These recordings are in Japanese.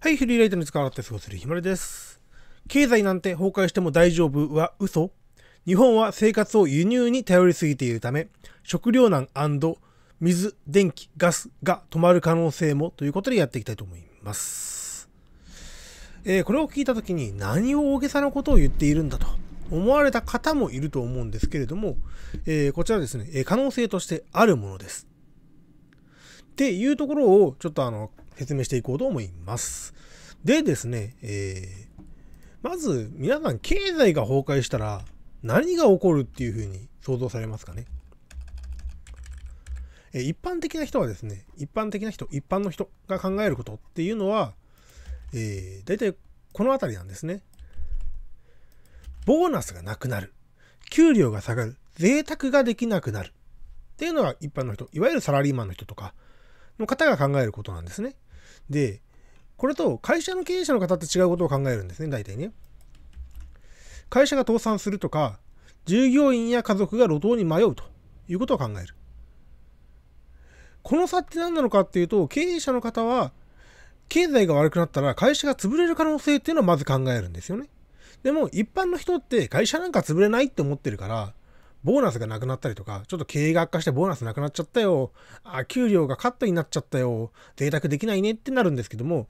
はい、フリーライターの塚原哲夫せるひまりです。経済なんて崩壊しても大丈夫は嘘日本は生活を輸入に頼りすぎているため、食糧難水、電気、ガスが止まる可能性もということでやっていきたいと思います。えー、これを聞いたときに何を大げさなことを言っているんだと思われた方もいると思うんですけれども、えー、こちらですね、可能性としてあるものです。っていうところをちょっとあの説明していこうと思います。でですね、えー、まず皆さん経済が崩壊したら何が起こるっていうふうに想像されますかねえ一般的な人はですね、一般的な人、一般の人が考えることっていうのは、えー、大体この辺りなんですね。ボーナスがなくなる。給料が下がる。贅沢ができなくなる。っていうのが一般の人、いわゆるサラリーマンの人とかの方が考えることなんですね。で、これと会社の経営者の方って違うことを考えるんですね、大体ね。会社が倒産するとか、従業員や家族が路頭に迷うということを考える。この差って何なのかっていうと、経営者の方は、経済が悪くなったら会社が潰れる可能性っていうのはまず考えるんですよね。でも一般の人って会社なんか潰れないって思ってるから、ボーナスがなくなったりとか、ちょっと経営が悪化してボーナスなくなっちゃったよ、あ、給料がカットになっちゃったよ、贅沢できないねってなるんですけども、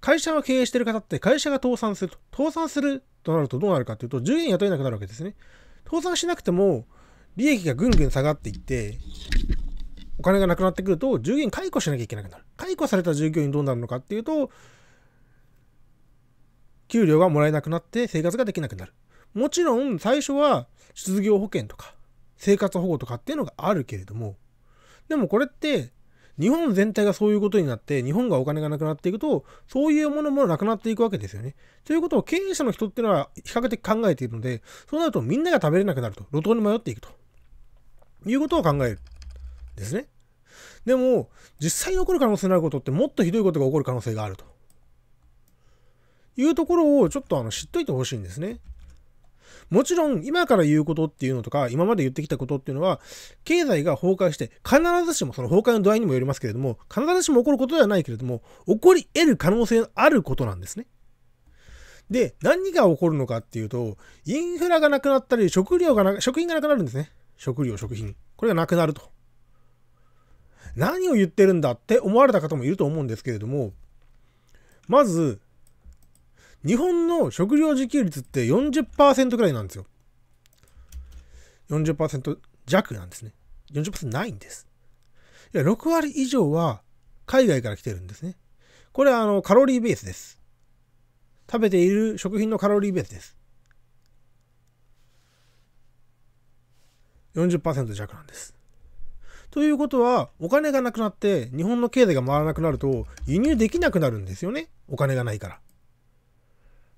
会社を経営してる方って会社が倒産すると、倒産するとなるとどうなるかっていうと、従業員雇えなくなるわけですね。倒産しなくても、利益がぐんぐん下がっていって、お金がなくなってくると、従業員解雇しなきゃいけなくなる。解雇された従業員どうなるのかっていうと、給料がもらえなくなって生活ができなくなる。もちろん最初は失業保険とか生活保護とかっていうのがあるけれども、でもこれって日本全体がそういうことになって、日本がお金がなくなっていくと、そういうものもなくなっていくわけですよね。ということを経営者の人っていうのは比較的考えているので、そうなるとみんなが食べれなくなると、路頭に迷っていくと。いうことを考える。ですね。でも、実際に起こる可能性のあることってもっとひどいことが起こる可能性があると。いうところをちょっとあの知っといてほしいんですね。もちろん今から言うことっていうのとか、今まで言ってきたことっていうのは、経済が崩壊して、必ずしもその崩壊の度合いにもよりますけれども、必ずしも起こることではないけれども、起こり得る可能性のあることなんですね。で、何が起こるのかっていうと、インフラがなくなったり、食料がな、食品がなくなるんですね。食料、食品。これがなくなると。何を言ってるんだって思われた方もいると思うんですけれども、まず、日本の食料自給率って40%ぐらいなんですよ。40%弱なんですね。40%ないんです。いや、6割以上は海外から来てるんですね。これはあのカロリーベースです。食べている食品のカロリーベースです。40%弱なんです。ということは、お金がなくなって、日本の経済が回らなくなると、輸入できなくなるんですよね。お金がないから。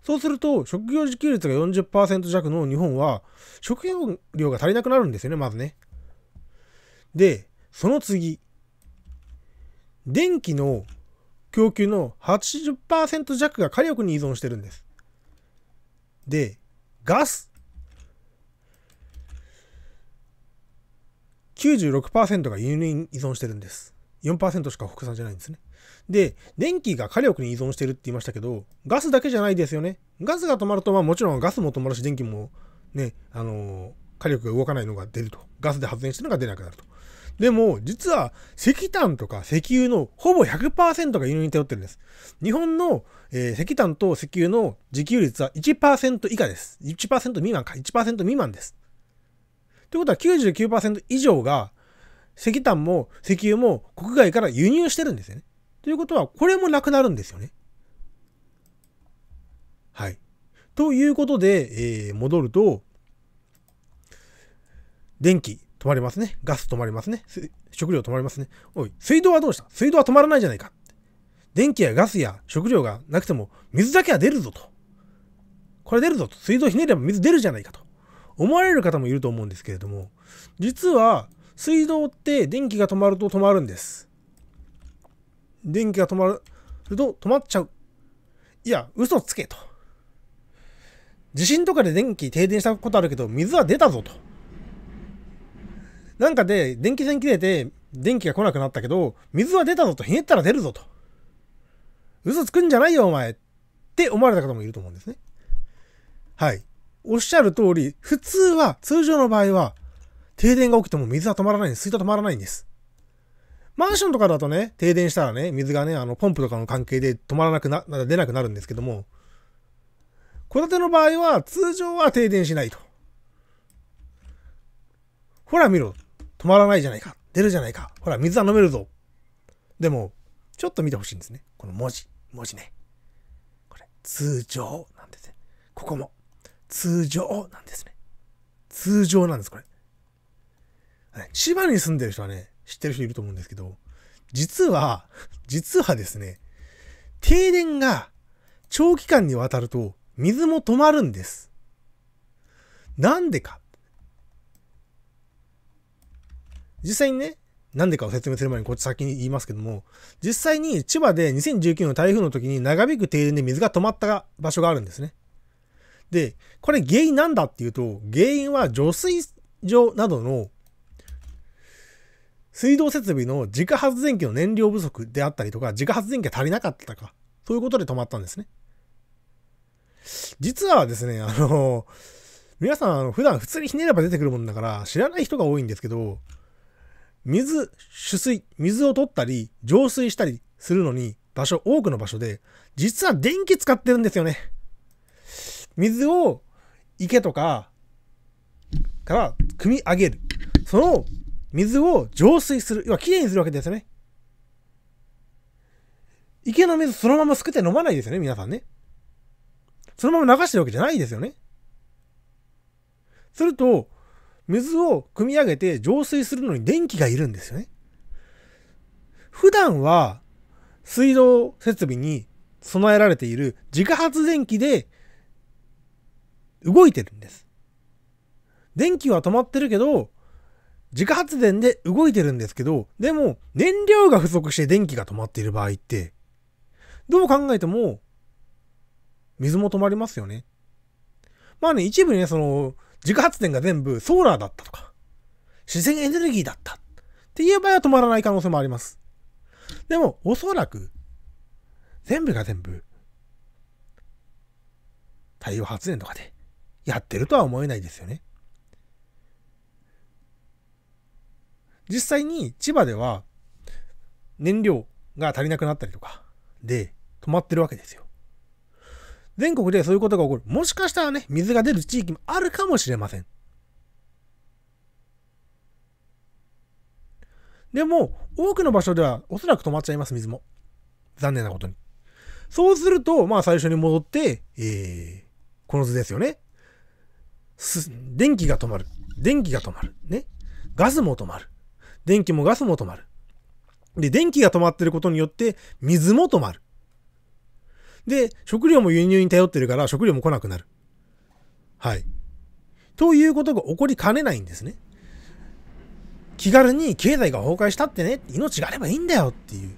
そうすると、職業自給率が40%弱の日本は、食料量が足りなくなるんですよね、まずね。で、その次。電気の供給の80%弱が火力に依存してるんです。で、ガス。96%が輸入に依存してるんです。4%しか国産じゃないんですね。で、電気が火力に依存してるって言いましたけど、ガスだけじゃないですよね。ガスが止まると、まあもちろんガスも止まるし、電気もね、あのー、火力が動かないのが出ると。ガスで発電してるのが出なくなると。でも、実は石炭とか石油のほぼ100%が輸入に頼ってるんです。日本の、えー、石炭と石油の自給率は1%以下です。1%未満か、1%未満です。ってことは99%以上が石炭も石油も国外から輸入してるんですよね。ということは、これもなくなるんですよね。はい。ということで、えー、戻ると、電気止まりますね。ガス止まりますね。食料止まりますね。おい、水道はどうした水道は止まらないじゃないか。電気やガスや食料がなくても、水だけは出るぞと。これ出るぞと。水道ひねれば水出るじゃないかと。思われる方もいると思うんですけれども、実は、水道って電気が止まると止まるんです。電気が止まると止まっちゃう。いや、嘘つけと。地震とかで電気停電したことあるけど、水は出たぞと。なんかで、電気線切れて、電気が来なくなったけど、水は出たぞと、ひねったら出るぞと。嘘つくんじゃないよ、お前って思われた方もいると思うんですね。はい。おっしゃる通り、普通は、通常の場合は、停電が起きても水は止まらないんです。水道止まらないんです。マンションとかだとね、停電したらね、水がね、あの、ポンプとかの関係で止まらなくな、出なくなるんですけども、戸建ての場合は、通常は停電しないと。ほら見ろ。止まらないじゃないか。出るじゃないか。ほら、水は飲めるぞ。でも、ちょっと見てほしいんですね。この文字。文字ね。これ、通常なんですね。ここも、通常なんですね。通常なんです、これ。千葉に住んでる人はね、知ってる人いると思うんですけど、実は、実はですね、停電が長期間にわたると水も止まるんです。なんでか。実際にね、なんでかを説明する前にこっち先に言いますけども、実際に千葉で2019の台風の時に長引く停電で水が止まった場所があるんですね。で、これ原因なんだっていうと、原因は除水場などの水道設備の自家発電機の燃料不足であったりとか、自家発電機が足りなかったか、そういうことで止まったんですね。実はですね、あの、皆さん、あの普段普通にひねれば出てくるもんだから、知らない人が多いんですけど、水、取水、水を取ったり、浄水したりするのに、場所、多くの場所で、実は電気使ってるんですよね。水を池とかから汲み上げる。その水を浄水する、要はきれいにするわけですよね。池の水そのまますくって飲まないですよね、皆さんね。そのまま流してるわけじゃないですよね。すると、水を汲み上げて浄水するのに電気がいるんですよね。普段は水道設備に備えられている自家発電機で動いてるんです。電気は止まってるけど、自家発電で動いてるんですけど、でも燃料が不足して電気が止まっている場合って、どう考えても、水も止まりますよね。まあね、一部ね、その、自家発電が全部ソーラーだったとか、自然エネルギーだったっていう場合は止まらない可能性もあります。でも、おそらく、全部が全部、太陽発電とかでやってるとは思えないですよね。実際に千葉では燃料が足りなくなったりとかで止まってるわけですよ。全国でそういうことが起こる。もしかしたらね、水が出る地域もあるかもしれません。でも、多くの場所ではおそらく止まっちゃいます、水も。残念なことに。そうすると、まあ最初に戻って、えー、この図ですよね。電気が止まる。電気が止まる。ね。ガスも止まる。電気もガスも止まる。で、電気が止まってることによって水も止まる。で、食料も輸入に頼ってるから食料も来なくなる。はい。ということが起こりかねないんですね。気軽に経済が崩壊したってね、命があればいいんだよっていう。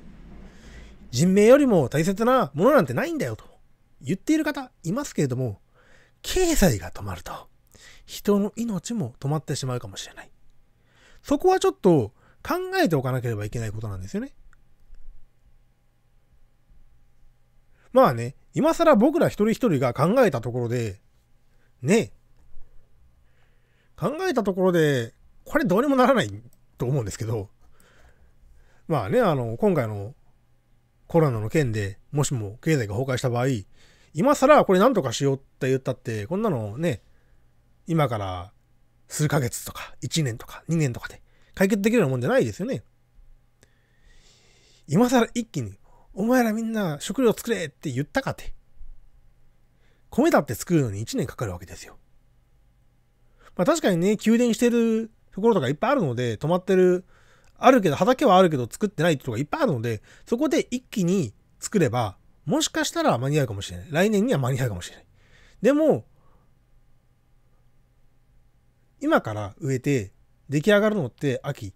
人命よりも大切なものなんてないんだよと言っている方いますけれども、経済が止まると、人の命も止まってしまうかもしれない。そこはちょっと考えておかなければいけないことなんですよね。まあね、今更僕ら一人一人が考えたところで、ね、考えたところで、これどうにもならないと思うんですけど、まあね、あの、今回のコロナの件で、もしも経済が崩壊した場合、今更これ何とかしようって言ったって、こんなのね、今から数ヶ月とか、1年とか、2年とかで解決できるようなもんじゃないですよね。今更一気に、お前らみんな食料作れって言ったかて。米だって作るのに1年かかるわけですよ。まあ確かにね、給電してるところとかいっぱいあるので、止まってる、あるけど、畑はあるけど作ってないっとこがいっぱいあるので、そこで一気に作れば、もしかしたら間に合うかもしれない。来年には間に合うかもしれない。でも、今から植えて出来上がるのって秋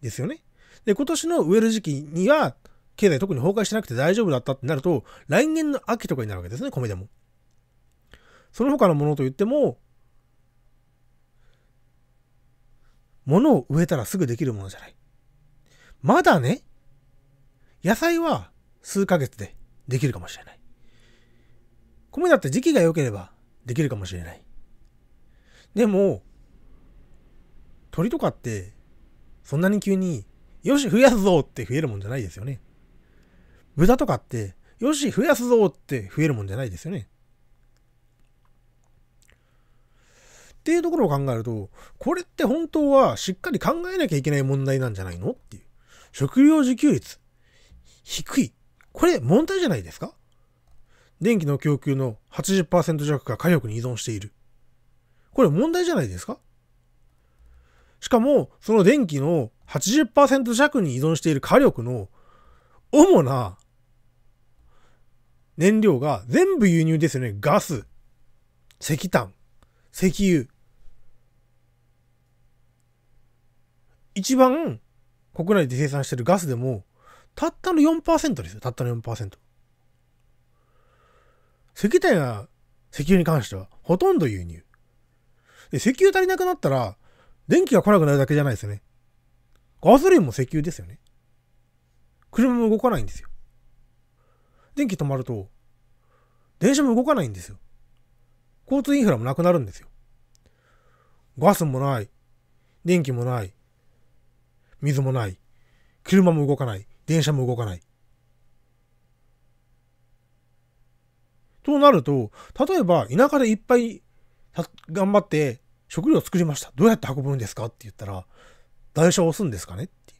ですよね。で、今年の植える時期には、経済特に崩壊しなくて大丈夫だったってなると、来年の秋とかになるわけですね、米でも。その他のものといっても、ものを植えたらすぐできるものじゃない。まだね、野菜は数ヶ月でできるかもしれない。米だって時期が良ければできるかもしれない。でも、鳥とかって、そんなに急に、よし、増やすぞって増えるもんじゃないですよね。豚とかって、よし、増やすぞって増えるもんじゃないですよね。っていうところを考えると、これって本当はしっかり考えなきゃいけない問題なんじゃないのっていう。食料自給率、低い。これ問題じゃないですか電気の供給の80%弱が火力に依存している。これ問題じゃないですかしかも、その電気の80%弱に依存している火力の主な燃料が全部輸入ですよね。ガス、石炭、石油。一番国内で生産してるガスでも、たったの4%ですよ。たったの4%。石炭や石油に関しては、ほとんど輸入。で石油足りなくなったら、電気が来なくなるだけじゃないですよね。ガソリンも石油ですよね。車も動かないんですよ。電気止まると、電車も動かないんですよ。交通インフラもなくなるんですよ。ガスもない。電気もない。水もない。車も動かない。電車も動かない。となると、例えば田舎でいっぱい頑張って食料作りました。どうやって運ぶんですかって言ったら、台車を押すんですかねって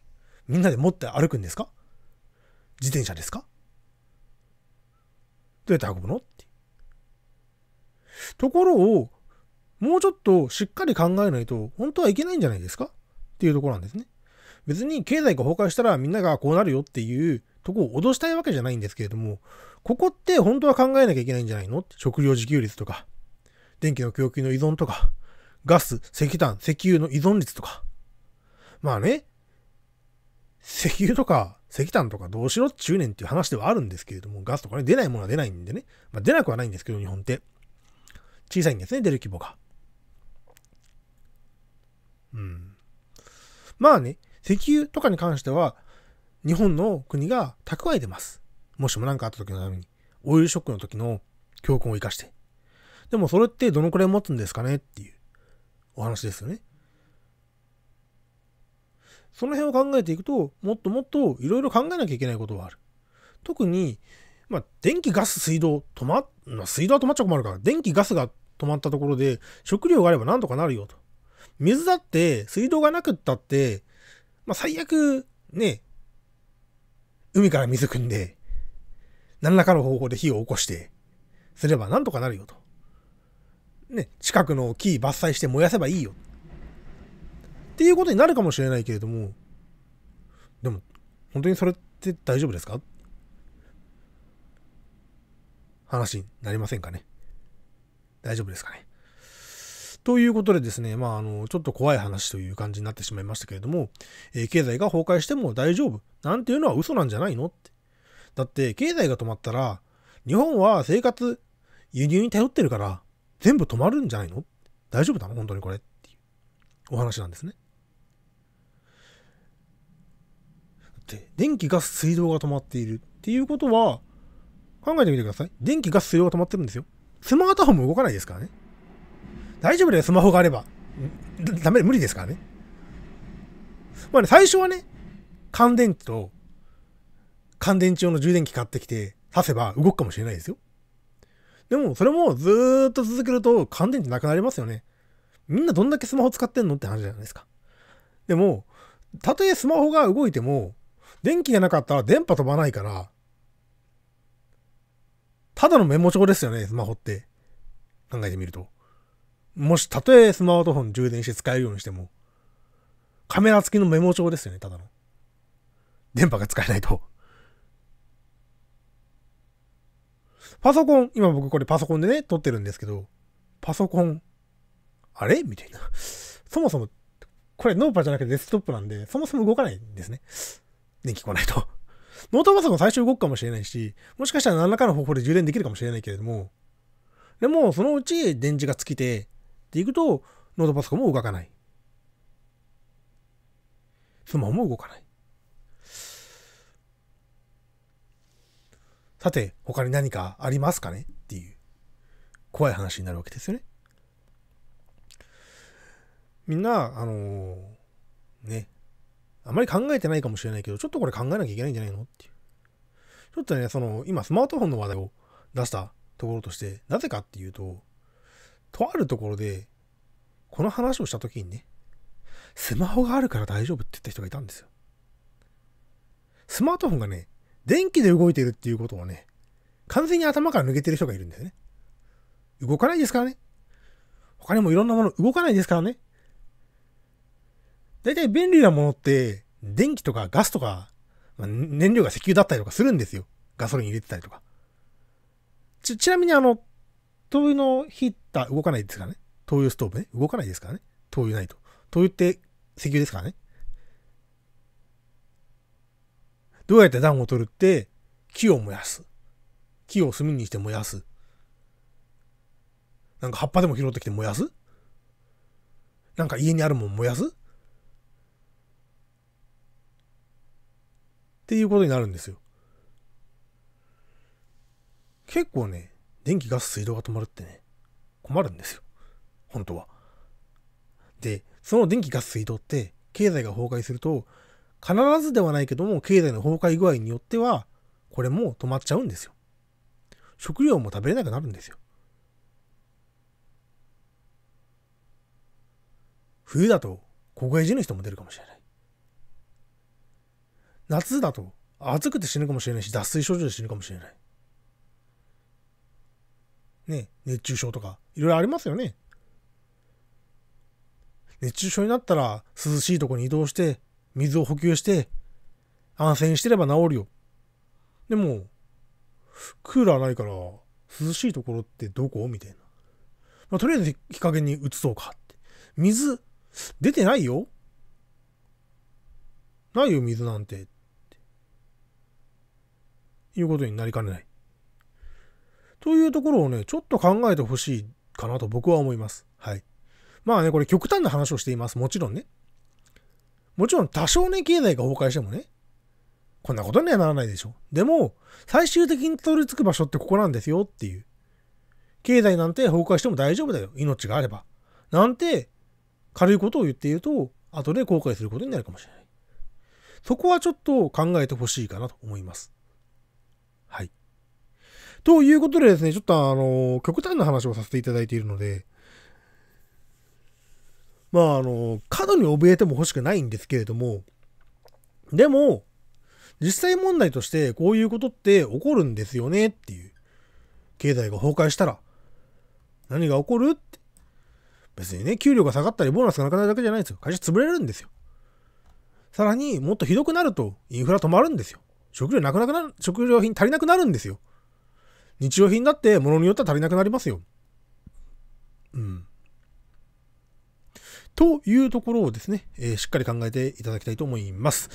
みんなで持って歩くんですか自転車ですかどうやって運ぶのってところを、もうちょっとしっかり考えないと、本当はいけないんじゃないですかっていうところなんですね。別に経済が崩壊したらみんながこうなるよっていうとこを脅したいわけじゃないんですけれども、ここって本当は考えなきゃいけないんじゃないの食料自給率とか、電気の供給の依存とか、ガス、石炭、石油の依存率とか。まあね、石油とか石炭とかどうしろっちゅうねんっていう話ではあるんですけれども、ガスとかね、出ないものは出ないんでね。まあ、出なくはないんですけど、日本って。小さいんですね、出る規模が。うん。まあね、石油とかに関しては、日本の国が蓄えてます。もしも何かあった時のために。オイルショックの時の教訓を生かして。でもそれってどのくらい持つんですかねっていう。お話ですよね。その辺を考えていくと、もっともっといろいろ考えなきゃいけないことはある。特に、まあ、電気、ガス、水道、止まっ、まあ、水道は止まっちゃ困るから、電気、ガスが止まったところで、食料があればなんとかなるよと。水だって、水道がなくったって、まあ、最悪、ね、海から水汲んで、何らかの方法で火を起こして、すればなんとかなるよと。ね、近くの木伐採して燃やせばいいよ。っていうことになるかもしれないけれども、でも、本当にそれって大丈夫ですか話になりませんかね。大丈夫ですかね。ということでですね、まあ、あの、ちょっと怖い話という感じになってしまいましたけれども、えー、経済が崩壊しても大丈夫なんていうのは嘘なんじゃないのって。だって、経済が止まったら、日本は生活、輸入に頼ってるから、全部止まるんじゃないの大丈夫なの本当にこれっていうお話なんですね。だって電気、ガス、水道が止まっているっていうことは考えてみてください。電気、ガス、水道が止まってるんですよ。スマートフォンも動かないですからね。大丈夫だよ、スマホがあれば。ダメ、無理ですからね。まあね、最初はね、乾電池と乾電池用の充電器買ってきて、刺せば動くかもしれないですよ。でも、それもずっと続けると乾電池なくなりますよね。みんなどんだけスマホ使ってんのって話じゃないですか。でも、たとえスマホが動いても、電気がなかったら電波飛ばないから、ただのメモ帳ですよね、スマホって。考えてみると。もし、たとえスマートフォン充電して使えるようにしても、カメラ付きのメモ帳ですよね、ただの。電波が使えないと。パソコン、今僕これパソコンでね、撮ってるんですけど、パソコン、あれみたいな。そもそも、これノーパじゃなくてデスクトップなんで、そもそも動かないんですね。電気来ないと。ノートパソコン最初動くかもしれないし、もしかしたら何らかの方法で充電できるかもしれないけれども、でも、そのうち電池が尽きて、っていくと、ノートパソコンも動かない。スマホも動かない。さて、他に何かありますかねっていう、怖い話になるわけですよね。みんな、あのー、ね、あまり考えてないかもしれないけど、ちょっとこれ考えなきゃいけないんじゃないのっていう。ちょっとね、その、今、スマートフォンの話題を出したところとして、なぜかっていうと、とあるところで、この話をした時にね、スマホがあるから大丈夫って言った人がいたんですよ。スマートフォンがね、電気で動いてるっていうことをね、完全に頭から抜けてる人がいるんだよね。動かないですからね。他にもいろんなもの動かないですからね。大体便利なものって、電気とかガスとか、まあ、燃料が石油だったりとかするんですよ。ガソリン入れてたりとか。ち、ちなみにあの、灯油のヒーター動かないですからね。灯油ストーブね。動かないですからね。灯油ないと。灯油って石油ですからね。どうやって暖を取るって木を燃やす。木を炭にして燃やす。なんか葉っぱでも拾ってきて燃やすなんか家にあるもん燃やすっていうことになるんですよ。結構ね、電気、ガス、水道が止まるってね、困るんですよ。本当は。で、その電気、ガス、水道って、経済が崩壊すると、必ずではないけども、経済の崩壊具合によっては、これも止まっちゃうんですよ。食料も食べれなくなるんですよ。冬だと凍え死ぬ人も出るかもしれない。夏だと暑くて死ぬかもしれないし、脱水症状で死ぬかもしれない。ね、熱中症とか、いろいろありますよね。熱中症になったら涼しいとこに移動して水を補給して、安静にしてれば治るよ。でも、クーラーないから、涼しいところってどこみたいな。まあ、とりあえず日陰に移そうかって。水、出てないよないよ、水なんて。いうことになりかねない。というところをね、ちょっと考えてほしいかなと僕は思います。はい。まあね、これ極端な話をしています。もちろんね。もちろん多少ね、経済が崩壊してもね、こんなことにはならないでしょ。でも、最終的にたどり着く場所ってここなんですよっていう。経済なんて崩壊しても大丈夫だよ。命があれば。なんて、軽いことを言っていると、後で後悔することになるかもしれない。そこはちょっと考えてほしいかなと思います。はい。ということでですね、ちょっとあの、極端な話をさせていただいているので、まあ、あの、過度に怯えても欲しくないんですけれども、でも、実際問題としてこういうことって起こるんですよねっていう。経済が崩壊したら、何が起こるって。別にね、給料が下がったりボーナスがなくなるだけじゃないんですよ。会社潰れるんですよ。さらにもっとひどくなるとインフラ止まるんですよ。食料なくなくなる、食料品足りなくなるんですよ。日用品だって物によっては足りなくなりますよ。うん。というところをですね、えー、しっかり考えていただきたいと思います。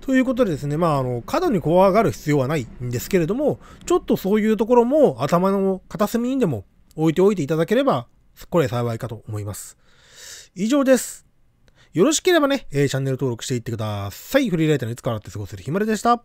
ということでですね、まあ、あの、過度に怖がる必要はないんですけれども、ちょっとそういうところも頭の片隅にでも置いておいていただければ、これ幸いかと思います。以上です。よろしければね、えチャンネル登録していってください。フリーライターのいつからって過ごせるひまりでした。